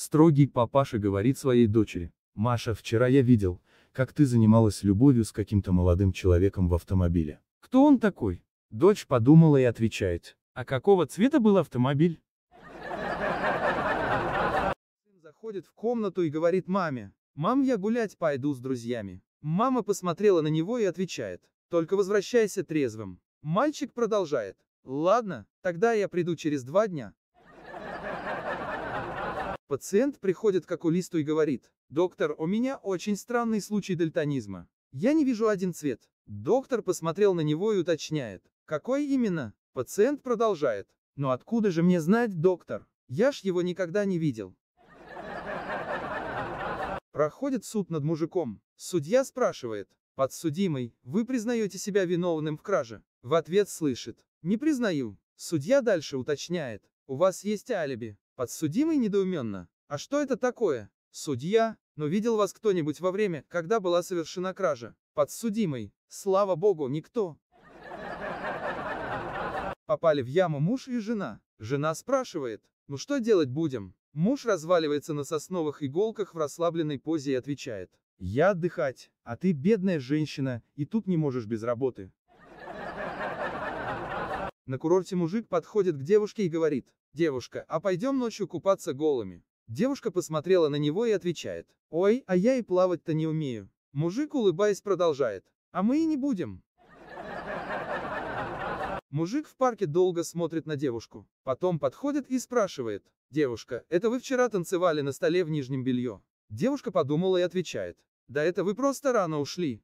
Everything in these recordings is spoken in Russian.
Строгий папаша говорит своей дочери. «Маша, вчера я видел, как ты занималась любовью с каким-то молодым человеком в автомобиле». «Кто он такой?» Дочь подумала и отвечает. «А какого цвета был автомобиль?» Заходит в комнату и говорит маме. «Мам, я гулять пойду с друзьями». Мама посмотрела на него и отвечает. «Только возвращайся трезвым». Мальчик продолжает. «Ладно, тогда я приду через два дня». Пациент приходит к окулисту и говорит, «Доктор, у меня очень странный случай дальтонизма. Я не вижу один цвет». Доктор посмотрел на него и уточняет, «Какой именно?» Пациент продолжает, «Но откуда же мне знать, доктор? Я ж его никогда не видел». Проходит суд над мужиком. Судья спрашивает, «Подсудимый, вы признаете себя виновным в краже?» В ответ слышит, «Не признаю». Судья дальше уточняет, «У вас есть алиби?» Подсудимый недоуменно. А что это такое? Судья, но видел вас кто-нибудь во время, когда была совершена кража? Подсудимый. Слава богу, никто. Попали в яму муж и жена. Жена спрашивает, ну что делать будем? Муж разваливается на сосновых иголках в расслабленной позе и отвечает. Я отдыхать, а ты бедная женщина, и тут не можешь без работы. На курорте мужик подходит к девушке и говорит, «Девушка, а пойдем ночью купаться голыми?» Девушка посмотрела на него и отвечает, «Ой, а я и плавать-то не умею». Мужик, улыбаясь, продолжает, «А мы и не будем». Мужик в парке долго смотрит на девушку. Потом подходит и спрашивает. «Девушка, это вы вчера танцевали на столе в нижнем белье?» Девушка подумала и отвечает. «Да это вы просто рано ушли.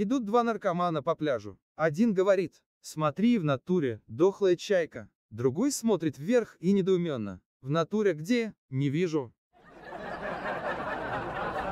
Идут два наркомана по пляжу. Один говорит, смотри в натуре, дохлая чайка. Другой смотрит вверх и недоуменно. В натуре где? Не вижу.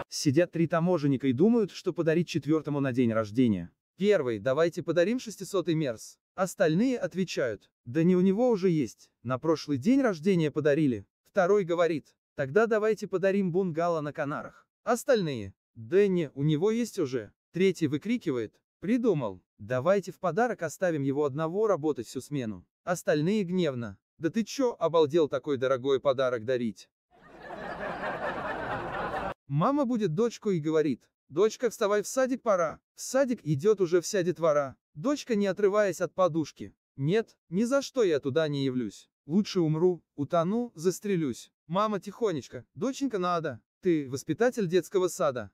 Сидят три таможенника и думают, что подарить четвертому на день рождения. Первый, давайте подарим 600 мерс. Остальные отвечают, да не у него уже есть, на прошлый день рождения подарили. Второй говорит, тогда давайте подарим бунгало на Канарах. Остальные, да не, у него есть уже, Третий выкрикивает «Придумал! Давайте в подарок оставим его одного работать всю смену». Остальные гневно «Да ты чё, обалдел такой дорогой подарок дарить?» Мама будет дочку и говорит «Дочка, вставай, в садик пора». В садик идет уже вся детвора. Дочка, не отрываясь от подушки. «Нет, ни за что я туда не явлюсь. Лучше умру, утону, застрелюсь. Мама, тихонечко, доченька, надо. Ты воспитатель детского сада.